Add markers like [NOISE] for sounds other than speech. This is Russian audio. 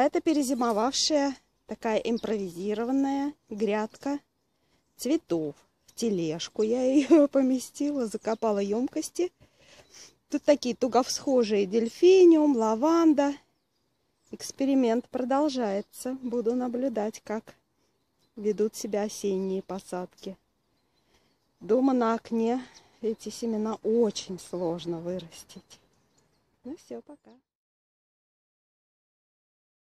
А это перезимовавшая такая импровизированная грядка цветов. В тележку я ее [LAUGHS] поместила, закопала емкости. Тут такие туговсхожие дельфиниум, лаванда. Эксперимент продолжается. Буду наблюдать, как ведут себя осенние посадки. Дома на окне эти семена очень сложно вырастить. Ну все, пока.